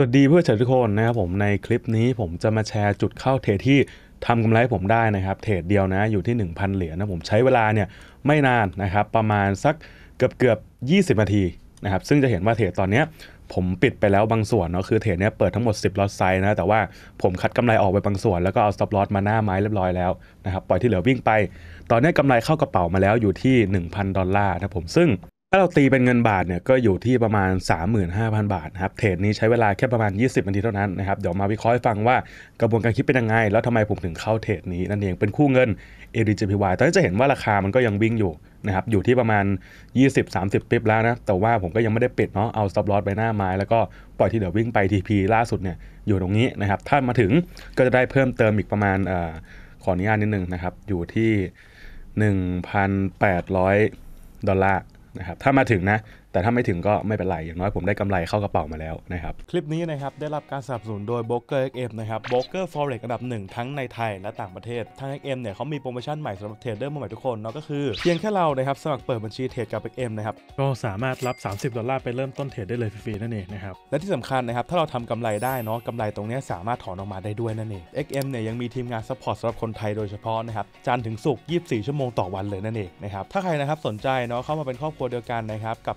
สวัสดีเพื่อนชทวทุกคนนะครับผมในคลิปนี้ผมจะมาแชร์จุดเข้าเทรดที่ทำกำไรผมได้นะครับเทรดเดียวนะอยู่ที่ 1,000 เหรียญนะผมใช้เวลาเนี่ยไม่นานนะครับประมาณสักเกือบเกือบ 20นาทีนะครับซึ่งจะเห็นว่าเทรดตอนนี้ผมปิดไปแล้วบางส่วนเนาะคือเทรดเนี้ยเปิดทั้งหมด 10ลอตไซส์นะแต่ว่าผมคัดกำไรออกไปบางส่วนแล้วก็เอาสต็อปลอตมาหน้าไม้เรียบร้อยแล้วนะครับปล่อยที่เหลือวิ่งไปตอนนี้กำไรเข้ากระเป๋ามาแล้วอยู่ที่1,000ดอลลาร์นะผมซึ่งถ้าเราตีเป็นเงินบาทเนี่ยก็อยู่ที่ประมาณ 35,000 บาทนะครับเทรดนี้ใช้เวลาแค่ประมาณ 20นาทีเท่านั้นนะครับเดี๋ยวมาวิเคราะห์ให้ฟังว่ากระบวนการคิดเป็นยังไง แล้วทำไมผมถึงเข้าเทรดนี้ นั่นเองเป็นคู่เงิน ADJPY ตอนนี้จะเห็นว่าราคามันก็ยังวิ่งอยู่นะครับอยู่ที่ประมาณ 20-30ปิบแล้วนะ แต่ว่าผมก็ยังไม่ได้ปิดเนาะเอา stop loss ไปหน้าไม้แล้วก็ปล่อยที่เดี๋ยววิ่งไป TP ล่าสุดเนี่ยอยู่ตรงนี้นะครับถ้ามาถึงก็จะได้เพิ่มเติมอีกประมาณอขออนุญาตนิดนึงนะครับอยู่ที่1,800ดอลลาร์นะครับถ้ามาถึงนะแต่ถ้าไม่ถึงก็ไม่เป็นไร อย่างน้อยผมได้กำไรเข้ากระเป๋ามาแล้วนะครับ คลิปนี้นะครับ ได้รับการสนับสนุนโดย b เกอร์เอนะครับ b r o k e r f o ร e x อันดับหนึ่งทั้งในไทยและต่างประเทศทางเอ็กเอ็มเนี่ยเขามีโปรโมชั่นใหม่สำหรับเทรดเดอร์ใหม่ทุกคนเนาะก็คือเพียงแค่เรานะครับ สมัครเปิดบัญชีเทรดกับเเออ็ก็มนะครับ ก็สามารถรับ30ดอลลาร์ไปเริ่มต้นเทรดได้เลยฟรีๆนั่นเองนะครับและที่สำคัญนะครับถ้าเราทำกำไรได้เนาะกำไรตรงนี้สามารถถอนออกมาได้ด้วยนั่นเองเอ็กเอ็มเนี่ยยังมีทีมงานซัพพอร์ตสำหรับคนไทยโดยเฉพาะนะครับจันถึงสุก24 ชั่วโมงต่อวันเลยนั่นเองนะครับถ้าใครนะครับสนใจเนาะเข้ามาเป็นครอบครัวเดียวกันนะครับกับ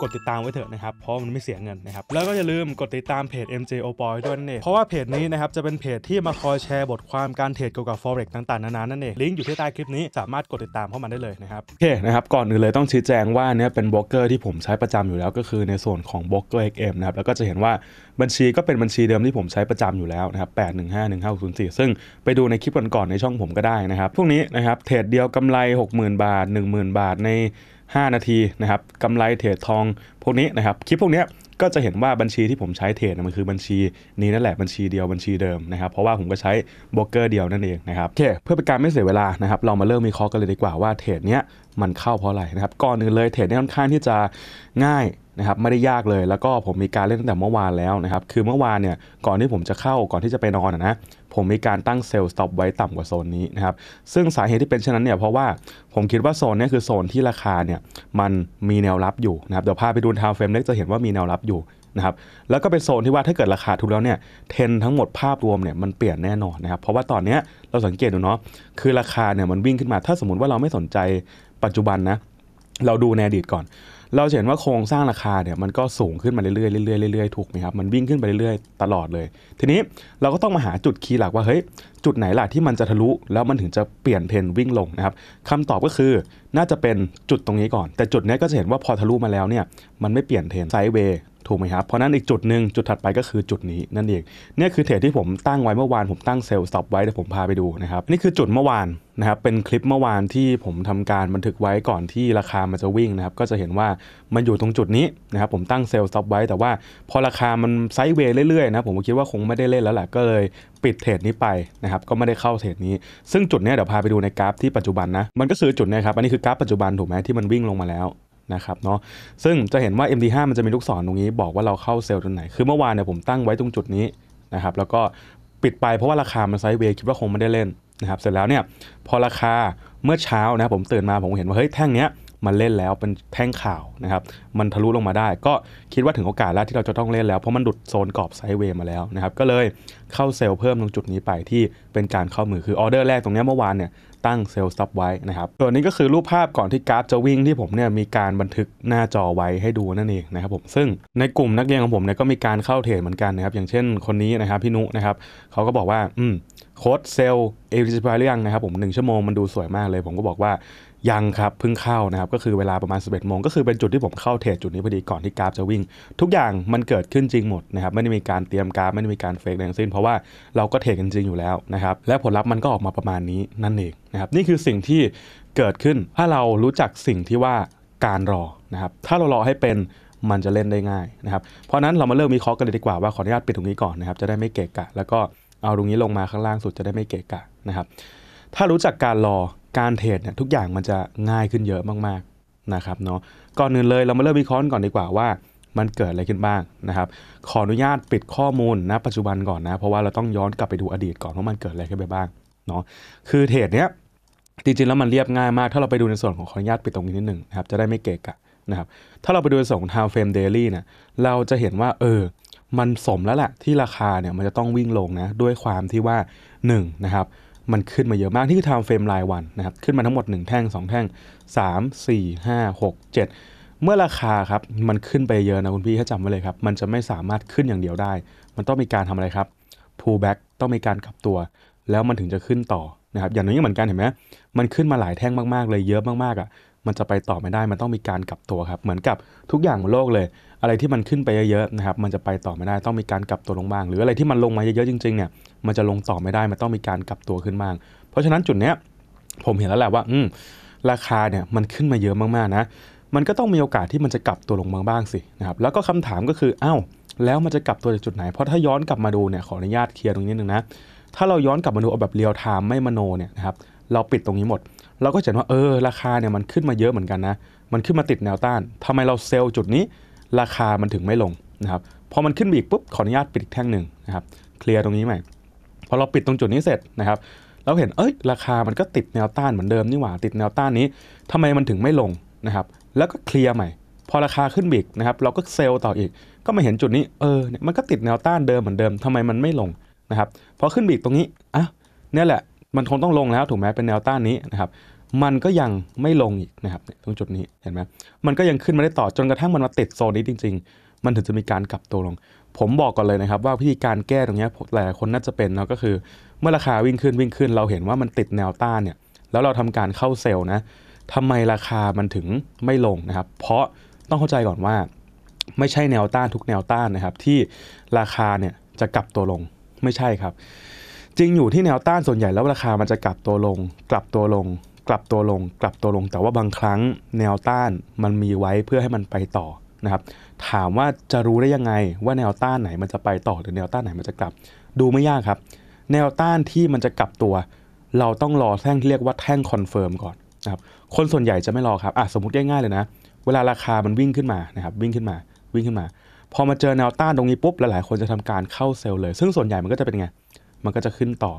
กดติดตามไว้เถอะนะครับเพราะมันไม่เสียเงินนะครับแล้วก็อย่าลืมกดติดตามเพจ MJ o p o y ด้วยนี่ยเพราะว่าเพจนี้นะครับจะเป็นเพจที่มาคอยแชร์บทความการเทรดเกี่ยวกับ forex ต่าง ๆนานานั่นเองลิงก์อยู่ที่ใต้คลิปนี้สามารถกดติดตามเข้ามาได้เลยนะครับโอเคนะครับก่อนอื่นเลยต้องชี้แจงว่าเนี่ยเป็นบล็อกเกอร์ที่ผมใช้ประจำอยู่แล้วก็คือในส่วนของบล็อกเกอร์ XM นะครับแล้วก็จะเห็นว่าบัญชีก็เป็นบัญชีเดิมที่ผมใช้ประจำอยู่แล้วนะครับูนย์สี่ซึ่งไปดูในคลิปก่อนๆในช่องผมก็ได้นะครับ พวกนี้นะครับเทรดเดียวกำไร60,000บาท 10,000 บาทใน5 นาทีนะครับกำไรเทรดทองพวกนี้นะครับ คลิปพวกนี้ก็จะเห็นว่าบัญชีที่ผมใช้เทรดมันคือบัญชีนี้นั่นแหละบัญชีเดียวบัญชีเดิมนะครับเพราะว่าผมก็ใช้โบรกเกอร์เดียวนั่นเองนะครับโอเคเพื่อเป็นการไม่เสียเวลานะครับเรามาเริ่มมีคอกันเลยดีกว่าว่าเทรดเนี้ยมันเข้าเพราะอะไรนะครับก่อนนึ่งเลยเทรดเนี่ยค่อนข้างที่จะง่ายะครับไม่ได้ยากเลยแล้วก็ผมมีการเล่นตั้งแต่เมื่อวานแล้วนะครับคือเมื่อวานเนี่ยก่อนที่ผมจะเข้าก่อนที่จะไปนอนนะผมมีการตั้งเซลล์สต็อปไว้ต่ำกว่าโซนนี้นะครับซึ่งสาเหตุที่เป็นเช่นนั้นเนี่ยเพราะว่าผมคิดว่าโซนนี้คือโซนที่ราคาเนี่ยมันมีแนวรับอยู่นะครับเดี๋ยวพาไปดูทาวเฟรมเล็กจะเห็นว่ามีแนวรับอยู่นะครับแล้วก็เป็นโซนที่ว่าถ้าเกิดราคาทุนแล้วเนี่ยเทนทั้งหมดภาพรวมเนี่ยมันเปลี่ยนแน่นอนนะครับเพราะว่าตอนนี้เราสังเกตดูเนาะคือราคาเนี่ยมันวิ่งขึ้นมา ถ้าสมมติว่าเราไม่สนใจปัจจุบันนะเราดูในอดีตก่อนเราเห็นว่าโครงสร้างราคาเนี่ยมันก็สูงขึ้นมาเรื่อยๆเรื่อยๆเรื่อยๆถูกไหมครับมันวิ่งขึ้นไปเรื่อยๆตลอดเลย ทีนี้เราก็ต้องมาหาจุดคีย์หลักว่าเฮ้ยจุดไหนล่ะที่มันจะทะลุ แล้วมันถึงจะเปลี่ยนเทรนวิ่งลงนะครับคำตอบก็คือน่าจะเป็นจุดตรงนี้ก่อน แต่จุดนี้ก็จะเห็นว่าพอทะลุมาแล้วเนี่ยมันไม่เปลี่ยนเทรนไซด์เวูกไหมครับเพราะนั้นอีกจุดหนึ่งจุดถัดไป ก็คือจุดนี้ นั่นเองเนี่ยคือเทรดที่ผมตั้งไว้เมื่อวานผมตั้งเซลล์สต็อปไว้เดี๋ยวผมพาไปดูนะครับนี่คือจุดเมื่อวานนะครับเป็นคลิปเมื่อวานที่ผมทำการบันทึกไว้ก่อนที่ราคามันจะวิ่งนะครับก็จะเห็นว่ามันอยู่ตรงจุดนี้นะครับผมตั้งเซลล์สต็อปไว้ แต่ว่า พอราคามันไซด์เวย์เรื่อยๆนะผมก็คิดว่าคงไม่ได้เล่นแล้วแหละก็เลยปิดเทรดนี้ไปนะครับก็ไม่ได้เข้าเทรดนี้ ซึ่งจุดนี้เดี๋ยวพาไปดูในกราฟที่ปัจจุบันนะมันก็คือจุดนี้ครับอันนี้คือกราฟปัจจุบันถูกไหมที่มันวิ่งลงมาแล้วนะครับเนาะซึ่งจะเห็นว่า MD5 มันจะมีลูกศรตรงนี้บอกว่าเราเข้าเซลล์ตรงไหนคือเมื่อวานเนี่ยผมตั้งไว้ตรงจุดนี้นะครับแล้วก็ปิดไปเพราะว่าราคามันไซด์เวย์คิดว่าคงไม่ได้เล่นนะครับเสร็จแล้วเนี่ยพอราคาเมื่อเช้านะผมตื่นมาผมเห็นว่าเฮ้ยแท่งเนี้ยมันเล่นแล้วเป็นแท่งข่าวนะครับมันทะลุลงมาได้ ก็คิดว่าถึงโอกาสแล้วที่เราจะต้องเล่นแล้วเพราะมันดุดโซนกรอบไซด์เวย์มาแล้วนะครับก็เลยเข้าเซลล์เพิ่มตรงจุดนี้ไปที่เป็นการเข้ามือคือออเดอร์แรกตรงนี้เมื่อวานเนี่ยตั้งเซลล์ซับไว้นะครับส่วนนี้ก็คือรูปภาพก่อนที่กราฟจะวิ่งที่ผมเนี่ยมีการบันทึกหน้าจอไว้ให้ดูนั่นเองนะครับผม ซึ่งในกลุ่มนักเรียนของผมเนี่ยก็มีการเข้าเทรดเหมือนกันนะครับ อย่างเช่นคนนี้นะครับพี่นุนะครับเขาก็บอกว่า อืม โค้ดเซลล์เอริสายเรื่องนะครับผม1ชั่วโมงมันดูสวยมากเลย ผมก็บอกว่ายังครับเพิ่งเข้านะครับก็คือเวลาประมาณ11โมงก็คือเป็นจุดที่ผมเข้าเทรดจุดนี้พอดีก่อนที่กราฟจะวิ่ง ทุกอย่างมันเกิดขึ้นจริงหมดนะครับไม่ได้มีการเตรียมกราฟไม่ได้มีการเฟกแดงสิ้นเพราะว่าเราก็เทรดกันจริงอยู่แล้วนะครับและผลลัพธ์มันก็ออกมาประมาณนี้นั่นเองนะครับนี่คือสิ่งที่เกิดขึ้นถ้าเรารู้จักสิ่งที่ว่าการรอนะครับถ้าเรารอให้เป็นมันจะเล่นได้ง่ายนะครับเพราะนั้นเรามาเริ่มมีเคอาะกันเลยดีกว่าว่าขออนุญาตปิดตรงนี้ก่อนนะครับจะได้ไม่เกะกะแล้วก็เอาตรงนี้ลงมาข้างล่างสุดจะได้ไม่เกะกะนะครับถ้ารู้จักการรอการเทรดเนี่ยทุกอย่างมันจะง่ายขึ้นเยอะมากๆนะครับเนาะก่อนอื่นเลยเรามาเริ่มวิเคราะห์ก่อนดีกว่าว่ามันเกิดอะไรขึ้นบ้างนะครับขออนุญาตปิดข้อมูลนะปัจจุบันก่อนนะเพราะว่าเราต้องย้อนกลับไปดูอดีตก่อน ว่ามันเกิดอะไรขึ้นไปบ้างเนาะคือเทรดเนี้ยจริงๆแล้วมันเรียบง่ายมาก ถ้าเราไปดูในส่วนของขออนุญาตปิดตรงนี้นิดหนึ่งนะครับจะได้ไม่เกะกะนะครับถ้าเราไปดูในส่วนของ time frame daily เนี่ยเราจะเห็นว่าเออมันสมแล้วแหละที่ราคาเนี่ยมันจะต้องวิ่งลงนะด้วยความที่ว่า1นะครับมันขึ้นมาเยอะมากนี่คือ time frame รายวันนะครับขึ้นมาทั้งหมด 1 แท่ง 2 แท่ง 3 4 5 6 7 เมื่อราคาครับมันขึ้นไปเยอะนะคุณพี่ถ้าจำไว้เลยครับ มันจะไม่สามารถขึ้นอย่างเดียวได้ มันต้องมีการทำอะไรครับ pull back ต้องมีการกลับตัวแล้วมันถึงจะขึ้นต่อนะครับอย่างนี้เหมือนกันเห็นไหมมันขึ้นมาหลายแท่งมากๆ เลยเยอะมากๆอ่ะมันจะไปต่อไม่ได้มันต้องมีการกลับตัวครับเหมือนกับทุกอย่างบนโลกเลยอะไรที่มันขึ้นไปเยอะๆนะครับ มันจะไปต่อไม่ได้ ต้องมีการกลับตัวลงบ้าง หรืออะไรที่มันลงมาเยอะๆจริงๆเนี่ย มันจะลงต่อไม่ได้ มันต้องมีการกลับตัวขึ้นบ้าง เพราะฉะนั้นจุดเนี้ยผมเห็นแล้วแหละว่าอืราคาเนี่ยมันขึ้นมาเยอะมากๆนะ มันก็ต้องมีโอกาสที่มันจะกลับตัวลงมาบ้างสินะครับ แล้วก็คำถามก็คือ อ้าวแล้วมันจะกลับตัวจากจุดไหน เพราะถ้าย้อนกลับมาดูเนี่ย ขออนุญาตเคลียร์ตรงนี้นึงนะ ถ้าเราย้อนกลับมาดูเอาแบบเรียลไทม์ไม่มโนเนี่ยนะครับ เราปิดตรงนี้หมด เราก็จะเห็นว่าเออ ราคาเนี่ยมันขึ้นมาเยอะเหมือนกันนะ มันขึ้นมาติดแนวต้าน ทำไมเราเซลล์จุดนี้ราคามันถึงไม่ลงนะครับพอมันขึ้นไปอีกปุ๊บขออนุญาตปิดอีกแท่งหนึ่งนะครับเคลียร์ตรงนี้ใหม่ พอเราปิดตรงจุดนี้เสร็จนะครับ เราเห็นเอ้ย ราคามันก็ติดแนวต้านเหมือนเดิมนี่หว่าติดแนวต้านนี้ทำไมมันถึงไม่ลงนะครับ แล้วก็เคลียร์ใหม่ พอราคาขึ้นบีกนะครับ เราก็เซลล์ต่ออีก ก็มาเห็นจุดนี้เออเนี่ยมันก็ติดแนวต้านเดิมเหมือนเดิมทำไมมันไม่ลงนะครับพอขึ้นบีกตรงนี้อ่ะเนี่ยแหละ มันคงต้องลงแล้วถูกไหมเป็นแนวต้านนี้นะครับมันก็ยังไม่ลงอีกนะครับตรงจุดนี้เห็นไหมมันก็ยังขึ้นมาได้ต่อจนกระทั่งมันมาติดโซนนี้จริง ๆ มันถึงจะมีการกลับตัวลง ผมบอกก่อนเลยนะครับว่าพิธีการแก้ตรงนี้หลายคนน่าจะเป็นเนาะก็คือ เมื่อราคาวิ่งขึ้นวิ่งขึ้น เราเห็นว่ามันติดแนวต้านเนี่ยแล้วเราทำการเข้าเซลล์นะทำไมราคามันถึงไม่ลงนะครับ เพราะต้องเข้าใจก่อนว่า ไม่ใช่แนวต้านทุกแนวต้านนะครับ ที่ราคาเนี่ยจะกลับตัวลงไม่ใช่ครับ จริงอยู่ที่แนวต้านส่วนใหญ่แล้วราคามันจะกลับตัวลง กลับตัวลงกลับตัวลง กลับตัวลง แต่ว่าบางครั้งแนวต้านมันมีไว้เพื่อให้มันไปต่อนะครับ ถามว่าจะรู้ได้ยังไงว่าแนวต้านไหนมันจะไปต่อหรือแนวต้านไหนมันจะกลับ ดูไม่ยากครับ แนวต้านที่มันจะกลับตัว เราต้องรอแท่งที่เรียกว่าแท่งคอนเฟิร์มก่อนนะครับ คนส่วนใหญ่จะไม่รอครับอ่ะสมมติง่ายๆเลยนะ เวลาราคามันวิ่งขึ้นมานะครับ วิ่งขึ้นมา วิ่งขึ้นมา พอมาเจอแนวต้านตรงนี้ปุ๊บ หลายๆ คนจะทำการเข้าเซลล์เลย ซึ่งส่วนใหญ่มันก็จะเป็นไง มันก็จะขึ้นต่อ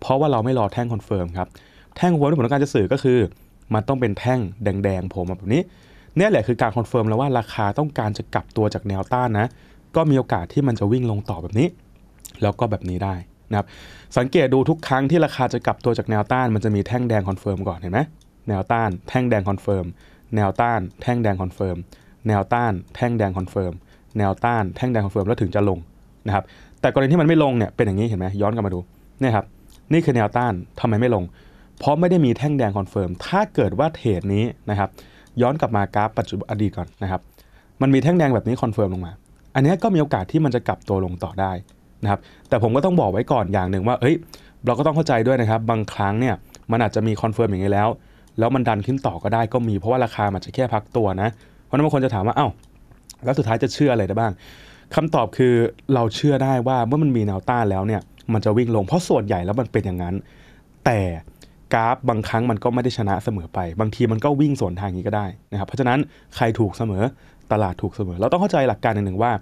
เพราะว่าเราไม่รอแท่งคอนเฟิร์มครับแท่งควที่ผมต้องการจะสื่อก็คือมันต้องเป็นแท่งแดงๆผมแบบนี้ เนี่ยแหละคือการคอนเฟิร์มแล้วว่าราคาต้องการจะกลับตัวจากแนวต้านนะ ก็มีโอกาสที่มันจะวิ่งลงต่อแบบนี้ แล้วก็แบบนี้ได้นะครับสังเกตดูทุกครั้งที่ราคาจะกลับตัวจากแนวต้านมันจะมีแท่งแดงคอนเฟิร์มก่อนเห็นไหมแนวต้านแท่งแดงคอนเฟิร์มแนวต้านแท่งแดงคอนเฟิร์มแนวต้านแท่งแดงคอนเฟิร์มแนวต้านแท่งแดงคอนเฟิร์มแล้วถึงจะลงนะครับแต่กรณีที่มันไม่ลงเนี่ยเป็นอย่างนี้เห็นไหมย้อนกลับมาดูนี่ครับนี่คือแนวต้านทำไมไม่ลงเพราะไม่ได้มีแท่งแดงคอนเฟิร์ม ถ้าเกิดว่าเทรดนี้นะครับ ย้อนกลับมากราฟปัจจุบันอดีตก่อนนะครับ มันมีแท่งแดงแบบนี้คอนเฟิร์มลงมา อันนี้ก็มีโอกาสที่มันจะกลับตัวลงต่อได้นะครับ แต่ผมก็ต้องบอกไว้ก่อนอย่างหนึ่งว่า เอ้ย เราก็ต้องเข้าใจด้วยนะครับ บางครั้งเนี่ย มันอาจจะมีคอนเฟิร์มอย่างนี้แล้วแล้วมันดันขึ้นต่อก็ได้ ก็มี เพราะว่าราคามันจะแค่พักตัวนะ เพราะนั้นบางคนจะถามว่า เอ้า แล้วสุดท้ายจะเชื่ออะไรได้บ้างคำตอบคือ เราเชื่อได้ว่าเมื่อมันมีแนวต้านแล้วเนี่ย มันจะวิ่งลงเพราะส่วนใหญ่แล้วมันเป็นอย่างนั้นแต่กราฟ บางครั้งมันก็ไม่ได้ชนะเสมอไป บางทีมันก็วิ่งสวนทางนี้ก็ได้นะครับ เพราะฉะนั้นใครถูกเสมอตลาดถูกเสมอ เราต้องเข้าใจหลักการหนึ่งว่า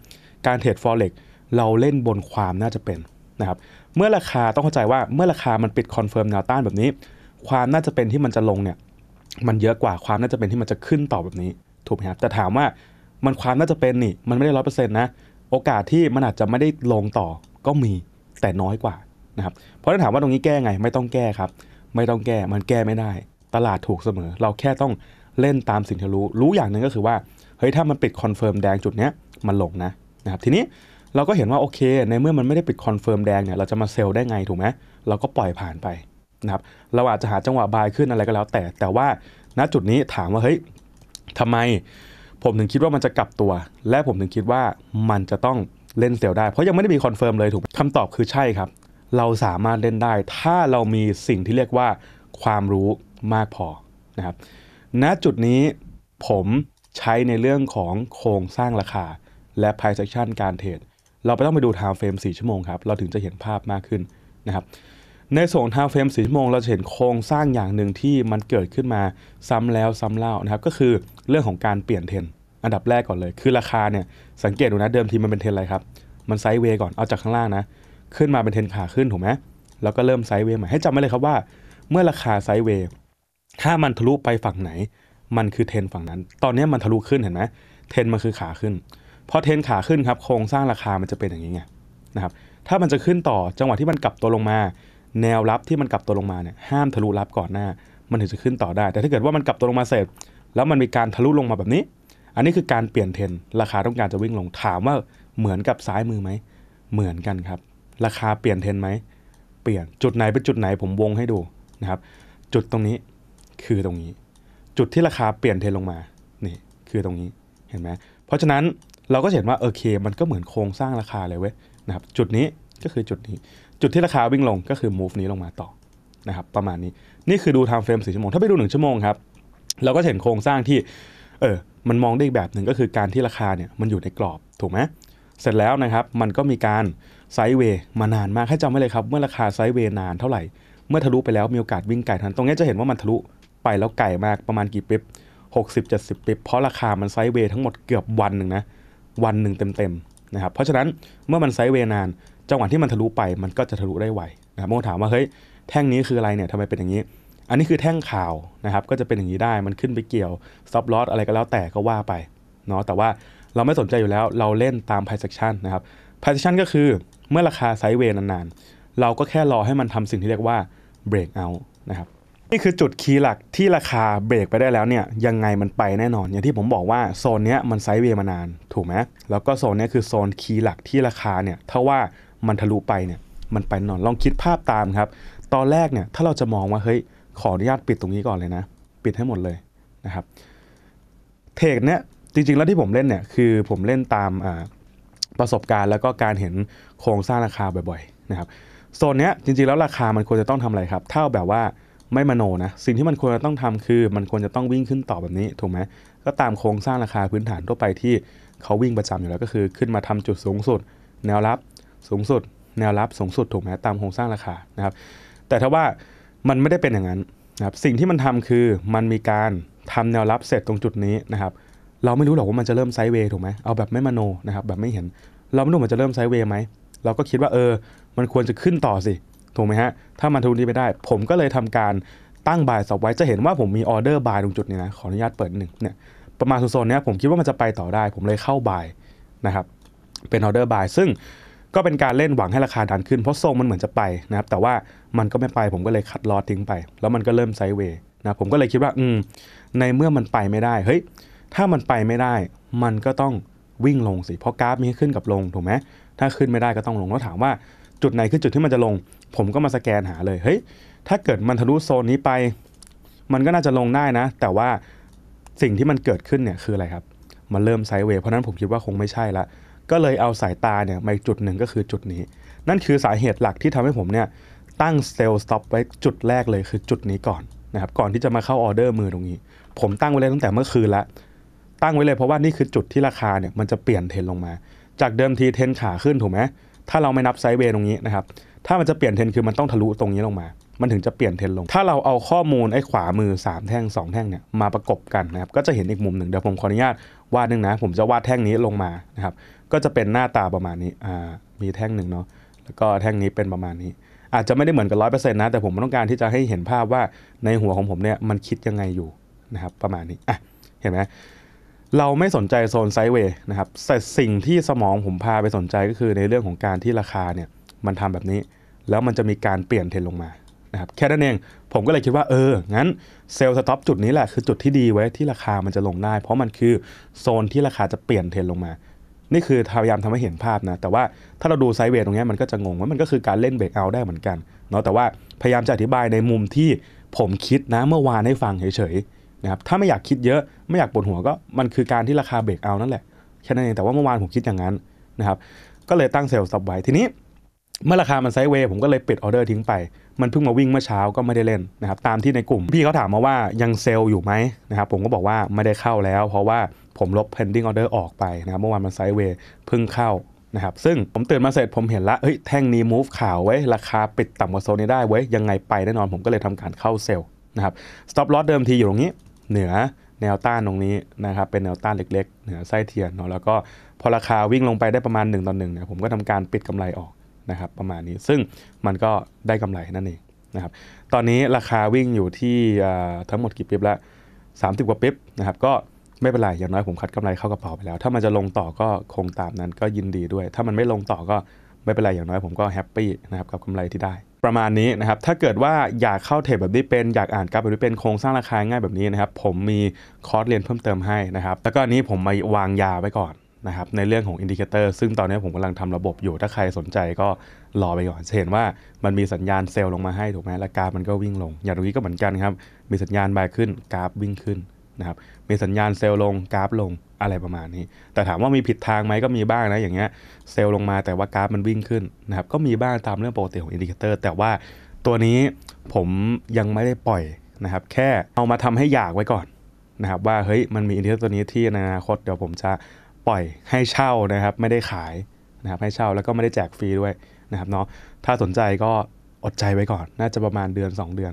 การเทรดฟอเร็กเราเล่นบนความน่าจะเป็นนะครับ เมื่อราคาต้องเข้าใจว่าเมื่อราคามันปิดคอนเฟิร์มแนวต้านแบบนี้ ความน่าจะเป็นที่มันจะลงเนี่ย มันเยอะกว่าความน่าจะเป็นที่มันจะขึ้นต่อแบบนี้ถูกไหมครับแต่ถามว่ามันความน่าจะเป็นนี่มันไม่ได้ร้อยเปอร์เซ็นต์นะโอกาสที่มันอาจจะไม่ได้ลงต่อก็มีแต่น้อยกว่านะครับ เพราะถ้าถามว่าตรงนี้แก้ไงไม่ต้องแก้ครับไม่ต้องแก้มันแก้ไม่ได้ตลาดถูกเสมอ เราแค่ต้องเล่นตามสิ่งที่รู้รู้อย่างหนึ่งก็คือว่า เฮ้ย ถ้ามันปิดคอนเฟิร์มแดงจุดเนี้ยมันลงนะ นะครับ ทีนี้เราก็เห็นว่าโอเค ในเมื่อมันไม่ได้ปิดคอนเฟิร์มแดงเนี่ย เราจะมาเซลล์ได้ไงถูกไหมเราก็ปล่อยผ่านไป นะครับ เราอาจจะหาจังหวะบายขึ้นอะไรก็แล้ว แต่ แต่ว่าณจุดนี้ถามว่า เฮ้ยทำไม ผมถึงคิดว่ามันจะกลับตัว และผมถึงคิดว่ามันจะต้องเล่นเซลล์ได้ เพราะยังไม่ได้มีคอนเฟิร์มเลยถูกคำตอบคือใช่ครับเราสามารถเล่นได้ถ้าเรามีสิ่งที่เรียกว่าความรู้มากพอนะครับณจุดนี้ผมใช้ในเรื่องของโครงสร้างราคาและ price action การเทรดเราไปต้องไปดู time frame 4ชั่วโมงครับเราถึงจะเห็นภาพมากขึ้นนะครับในส่วนทา์เฟรมสีชั่วโมงเราจะเห็นโครงสร้างอย่างหนึ่งที่มันเกิดขึ้นมาซ้ำแล้วซ้าเล่านะครับก็คือเรื่องของการเปลี่ยนเทรนอันดับแรกก่อนเลยคือราคาเนี่ยสังเกตดูนะเดิมทีมันเป็นเทรนอะไรครับมันไซด์เวย์ก่อนเอาจากข้างล่างนะขึ้นมาเป็นเทนขาขึ้นถูกไหม แล้วก็เริ่มไซด์เวย์ใหม่ ให้จำไว้เลยครับว่า เมื่อราคาไซด์เวย์ถ้ามันทะลุไปฝั่งไหน มันคือเทนฝั่งนั้น ตอนนี้มันทะลุขึ้นเห็นไหมเทนมันคือขาขึ้น พอเทนขาขึ้นครับ โครงสร้างราคามันจะเป็นอย่างนี้ไงนะครับ ถ้ามันจะขึ้นต่อ จังหวะที่มันกลับตัวลงมา แนวรับที่มันกลับตัวลงมาเนี่ย ห้ามทะลุรับก่อนหน้า มันถึงจะขึ้นต่อได้ แต่ถ้าเกิดว่ามันกลับตัวลงมาเสร็จ แล้วมันมีการทะลุลงมาแบบนี้ อันนี้คือการเปลี่ยนเทนราคาต้องการจะวิ่งลงถามว่าเหมือนกับซ้ายมือไหมเหมือนกันครับราคาเปลี่ยนเทรนไหม เปลี่ยนจุดไหนเป็นจุดไหนผมวงให้ดูนะครับ จุดตรงนี้คือตรงนี้ จุดที่ราคาเปลี่ยนเทรนลงมานี่คือตรงนี้เห็นไหมเพราะฉะนั้นเราก็เห็นว่าโอเค มันก็เหมือนโครงสร้างราคาเลยเว้ยนะครับจุดนี้ก็คือจุดนี้ จุดที่ราคาวิ่งลงก็คือ move นี้ลงมาต่อนะครับประมาณนี้นี่คือดู time frame ่ชั่วโมงถ้าไปดู1ชั่วโมงครับเราก็เห็นโครงสร้างที่เออมันมองได้อีกแบบหนึ่งก็คือการที่ราคาเนี่ยมันอยู่ในกรอบถูกไหมเสร็จแล้วนะครับ มันก็มีการไซด์เวย์ มานานมากให้จำไว้เลยครับ เมื่อราคาไซด์เวย์นานเท่าไหร่ เมื่อทะลุไปแล้วมีโอกาสวิ่งไกลทันตรงนี้จะเห็นว่ามันทะลุไปแล้วไกลมากประมาณกี่ปิ๊บ60 70ปิ๊บเพราะราคามันไซด์เวย์ทั้งหมดเกือบวันหนึ่งนะ วันหนึ่งเต็มๆนะครับ เพราะฉะนั้นเมื่อมันไซด์เวย์นาน จังหวะที่มันทะลุไปมันก็จะทะลุได้ไวนะครับโมถามว่าเฮ้ยแท่งนี้คืออะไรเนี่ยทำไมเป็นอย่างนี้ อันนี้คือแท่งข่าวนะครับ ก็จะเป็นอย่างนี้ได้ มันขึ้นไปเกี่ยวซับลอสอะไรก็แล้วแต่ก็ว่าไปเนาะแต่ว่าเราไม่สนใจอยู่แล้ว เราเล่นตาม price action นะครับ price action ก็คือเมื่อราคาไซด์เวย์นานๆ เราก็แค่รอให้มันทำสิ่งที่เรียกว่า break out นะครับ นี่คือจุดคีย์หลักที่ราคาเบรกไปได้แล้วเนี่ยยังไงมันไปแน่นอน อย่างที่ผมบอกว่า โซนเนี้ยมันไซด์เวย์มานานถูกไหม แล้วก็โซนเนี้ยคือโซนคีย์หลักที่ราคาเนี่ยถ้าว่ามันทะลุไปเนี่ยมันไปแน่นอนลองคิดภาพตามครับ ตอนแรกเนี่ยถ้าเราจะมองว่าเฮ้ยขออนุญาตปิดตรงนี้ก่อนเลยนะ ปิดให้หมดเลยนะครับ เทคเนี้ยจริงๆแล้วที่ผมเล่น เนี่ยคือผมเล่นตามประสบการณ์ แล้วก็การเห็นโครงสร้างราคาบ่อยๆนะครับโซนเนี้ยจริงๆ แล้วราคามันควรจะต้องทำอะไรครับเท่าแบบว่าไม่มโนนะ สิ่งที่มันควรจะต้องทำคือ มันควรจะต้องวิ่งขึ้นต่อแบบนี้ ถูกไหมก็ตามโครงสร้างราคาพื้นฐานทั่วไปที่เขาวิ่งประจำอยู่แล้วก็คือ ขึ้นมาทำจุดสูงสุด แนวรับสูงสุด แนวรับสูงสุดถูกไหมตามโครงสร้างราคานะครับแต่ถ้าว่ามันไม่ได้เป็นอย่างนั้นนะครับสิ่งที่มันทำคือมันมีการทำแนวรับเสร็จตรงจุดนี้นะครับเราไม่รู้หรอกว่ามันจะเริ่มไซด์เวย์ถูกไหม เอาแบบไม่มโนนะครับแบบไม่เห็น เราไม่รู้มันจะเริ่มไซด์เวย์ไหม เราก็คิดว่าเออ มันควรจะขึ้นต่อสิ ถูกไหมฮะ ถ้ามันทุนนี้ไปได้ ผมก็เลยทำการตั้งบายสอบไว้ จะเห็นว่าผมมีออเดอร์บายตรงจุดนี้นะ ขออนุญาตเปิดหนึ่งเนี่ย ประมาณโซนนี้ผมคิดว่ามันจะไปต่อได้ ผมเลยเข้าบายนะครับ เป็นออเดอร์บายซึ่งก็เป็นการเล่นหวังให้ราคาดันขึ้นเพราะทรงมันเหมือนจะไปนะครับ แต่ว่ามันก็ไม่ไป ผมก็เลยคัดลอทิ้งไป แล้วมันก็เริ่มไซด์เวย์นะ ผมก็เลยคิดว่าอืมในเมื่อมันไปไม่ได้เฮ้ยถ้ามันไปไม่ได้ มันก็ต้องวิ่งลงสิ เพราะกราฟมีขึ้นกับลงถูกไหมถ้าขึ้นไม่ได้ก็ต้องลง แล้วถามว่าจุดไหนคือจุดที่มันจะลง ผมก็มาสแกนหาเลย เฮ้ย ถ้าเกิดมันทะลุโซนนี้ไป มันก็น่าจะลงได้นะ แต่ว่าสิ่งที่มันเกิดขึ้นเนี่ยคืออะไรครับ มันเริ่มไซเวย์เพราะนั้นผมคิดว่าคงไม่ใช่ละ ก็เลยเอาสายตาเนี่ยมาจุดหนึ่งก็คือจุดนี้ นั่นคือสาเหตุหลักที่ทำให้ผมเนี่ย ตั้งเซลล์สต็อปไว้จุดแรกเลยคือจุดนี้ก่อนนะครับ ก่อนที่จะมาเข้าออเดอร์มือตรงนี้ ผมตั้งไว้เลยตั้งแต่เมื่อคืนละตั้งไว้เลยเพราะว่านี่คือจุดที่ราคาเนี่ยมันจะเปลี่ยนเทรนลงมา จากเดิมทีเทรนขาขึ้นถูกไหมถ้าเราไม่นับไซด์เวย์ตรงนี้นะครับถ้ามันจะเปลี่ยนเทรนคือมันต้องทะลุตรงนี้ลงมามันถึงจะเปลี่ยนเทรนลง ถ้าเราเอาข้อมูลไอ้ขวามือ 3 แท่ง 2 แท่งเนี่ยมาประกบกันนะครับก็จะเห็นอีกมุมหนึ่งเดี๋ยวผมขออนุญาตวาดนึงนะผมจะวาดแท่งนี้ลงมานะครับก็จะเป็นหน้าตาประมาณนี้อ่ามีแท่งหนึ่งเนาะแล้วก็แท่งนี้เป็นประมาณนี้ อาจจะไม่ได้เหมือนกันร้อยเปอร์เซ็นต์นะแต่ผมต้องการที่จะให้เห็นภาพว่าในหัวของผมเนี่ยมันคิดยังไงอยู่นะครับประมาณนี้อ่ะเห็นไหมเราไม่สนใจโซนไซด์เวย์นะครับแต่สิ่งที่สมองผมพาไปสนใจก็คือในเรื่องของการที่ราคาเนี่ยมันทำแบบนี้แล้วมันจะมีการเปลี่ยนเทรนลงมานะครับแค่นั้นเอง ผมก็เลยคิดว่าเอองั้นเซลล์สต็อปจุดนี้แหละคือจุดที่ดีไว้ที่ราคามันจะลงได้ เพราะมันคือโซนที่ราคาจะเปลี่ยนเทรนลงมา นี่คือพยายามทำให้เห็นภาพนะ แต่ว่าถ้าเราดูไซด์เวย์ตรงนี้มันก็จะงงว่ามันก็คือการเล่นเบรกเอาได้เหมือนกัน เนาะแต่ว่าพยายามจะอธิบายในมุมที่ผมคิดนะเมื่อวานให้ฟังเฉยนะครับถ้าไม่อยากคิดเยอะไม่อยากปวดหัวก็ มันคือการที่ราคาเบรกเอานั่นแหละ แค่นั้นเอง แต่ว่าเมื่อวานผมคิดอย่างนั้นนะครับก็เลยตั้งเซลล์สับไว้ทีนี้เมื่อราคามันไซด์เวย์ผมก็เลยปิดออเดอร์ทิ้งไป มันเพิ่งมาวิ่งเมื่อเช้าก็ไม่ได้เล่นนะครับตามที่ในกลุ่ม พี่เขาถามมาว่ายังเซลล์อยู่ไหมนะครับผมก็บอกว่าไม่ได้เข้าแล้ว เพราะว่าผมลบ pending order ออกไปนะครับเมื่อวานมันไซด์เวย์เพิ่งเข้านะครับ ซึ่งผมตื่นมาเสร็จผมเห็นละเฮ้ยแท่งนี้ move ขาวไว้ราคาปิดต่ำกว่าโซนนี้ได้ไว้ยังไงไปแน่นอนผมก็เลยทำการเข้าเซลล์นะครับ stop loss เดิมทีอยู่ตรงนี้เหนือแนวต้านตรงนี้นะครับเป็นแนวต้านเล็กๆ เหนือไส้เทียนเนาะแล้วก็พอราคาวิ่งลงไปได้ประมาณ1ต่อหนึ่งเนี่ยผมก็ทำการปิดกำไรออกนะครับประมาณนี้ซึ่งมันก็ได้กำไรนั่นเองนะครับตอนนี้ราคาวิ่งอยู่ที่ทั้งหมดกี่ปิ๊บละ30 กว่าปิ๊บนะครับก็ไม่เป็นไรอย่างน้อยผมคัดกำไรเข้ากระเป๋าไปแล้ว ถ้ามันจะลงต่อก็คงตามนั้นก็ยินดีด้วย ถ้ามันไม่ลงต่อก็ไม่เป็นไรอย่างน้อยผมก็แฮปปี้นะครับกับกำไรที่ได้ประมาณนี้นะครับ ถ้าเกิดว่าอยากเข้าเทรดแบบนี้เป็น อยากอ่านกราฟแบบนี้เป็นโครงสร้างราคาง่ายแบบนี้นะครับ ผมมีคอร์สเรียนเพิ่มเติมให้นะครับ แล้วก็นี้ผมมาวางยาไว้ก่อนนะครับ ในเรื่องของอินดิเคเตอร์ ซึ่งตอนนี้ผมกำลังทำระบบอยู่ ถ้าใครสนใจก็รอไปก่อนเห็นว่ามันมีสัญญาณเซลล์ลงมาให้ถูกไหมราคามันก็วิ่งลง อย่างตรงนี้ก็เหมือนกันครับ มีสัญญาณบายขึ้นกราฟวิ่งขึ้นนะครับ มีสัญญาณเซลล์ลงกราฟลงอะไรประมาณนี้ แต่ถามว่ามีผิดทางไหมก็มีบ้างนะอย่างเงี้ยเซลล์ลงมาแต่ว่ากราฟมันวิ่งขึ้นนะครับก็มีบ้างตามเรื่องปกติของอินดิเคเตอร์แต่ว่าตัวนี้ผมยังไม่ได้ปล่อยนะครับแค่เอามาทำให้อยากไว้ก่อนนะครับว่าเฮ้ยมันมีอินดิเคเตอร์ตัวนี้ที่ในอนาคตเดี๋ยวผมจะปล่อยให้เช่านะครับไม่ได้ขายนะครับให้เช่าแล้วก็ไม่ได้แจกฟรีด้วยนะครับเนาะถ้าสนใจก็อดใจไว้ก่อน น่าจะประมาณเดือน 2 เดือน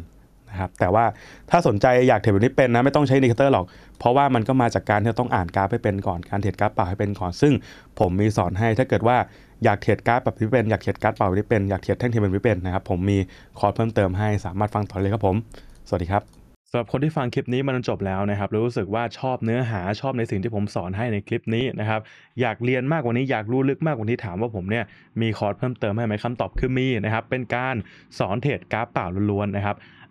ะครับแต่ว่าถ้าสนใจอยากเทรดแบบนี้เป็นนะไม่ต้องใช้นดิเคเตอร์หรอก เพราะว่ามันก็มาจากการที่ต้องอ่านกราฟให้เป็นก่อนการเทรดกราฟเปล่าให้เป็นก่อนซึ่งผมมีสอนให้ ถ้าเกิดว่าอยากเทรดกราฟแบบนี้เป็นอยากเทรดกราฟเปล่าแบบนี้เป็นอยากเทรดแท่งเทียนแบบนี้เป็นนะครับผมมีคอร์สเพิ่มเติมให้สามารถฟังต่อเลยครับผม สวัสดีครับสำหรับคนที่ฟังคลิปนี้มันจบแล้วนะครับ รู้สึกว่าชอบเนื้อหาชอบในสิ่งที่ผมสอนให้ในคลิปนี้นะครับ อยากเรียนมากกว่านี้อยากรู้ลึกมากกว่านี้ถามว่าผมเนี่ยมีคอร์สเพิ่มเติมให้ไหมคำตอบคือมีนะครับ เป็นการสอนเทรดกราฟเปล่าล้วนๆนะครับ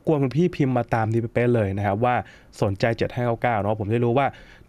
บกวนคุณพี่พิมพ์มาตามทีเป๊ะเลยนะครับว่าสนใจ7 9 9เนาะผมได้รู้ว่า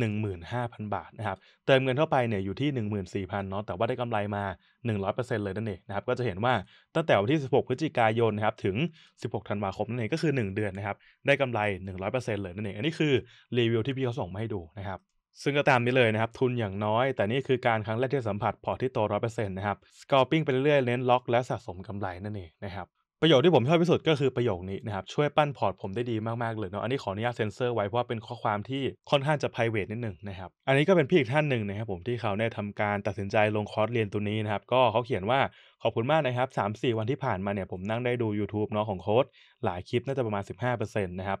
15,000 บาทนะครับเติมเงินเข้าไปเนี่ยอยู่ที่ 14,000เนาะแต่ว่าได้กำไรมา 100%เลยนั่นเองนะครับ ก็จะเห็นว่า ตั้งแต่วันที่ 16พฤศจิกายนนะครับถึง 16ธันวาคมนั่นเองก็คือ 1 เดือนนะครับได้กำไร 100%เลยนั่นเองอันนี้คือรีวิวที่พี่เขาส่งมาให้ดูนะครับซึ่งก็ตามนี้เลยนะครับทุนอย่างน้อย แต่นี่คือการครั้งแรกที่สัมผัส พอร์ตที่โตร้อยเปอร์เซ็นต์นะครับสกอปปิ้งไปเรื่อยเน้นล็อกและสะสมกำไรนั่นเองนะครับประโยคที่ผมชอบที่สุดก็คือประโยคนี้นะครับช่วยปั้นพอร์ตผมได้ดีมากๆเลยเนาะอันนี้ขออนุญาตเซ็นเซอร์ไว้เพราะว่าเป็นข้อความที่ค่อนข้างจะ p r i v a t e นิดหนึ่งนะครับอันนี้ก็เป็นพี่อีกท่านหนึ่งนะครับผมที่เขาเนี่ยทำการตัดสินใจลงคอร์สเรียนตัวนี้นะครับก็เขาเขียนว่าขอบคุณมากนะครับ 3-4 วันที่ผ่านมาเนี่ยผมนั่งได้ดู YouTube เนาะของโค้ดหลายคลิปน่าจะประมาณ15%นะครับ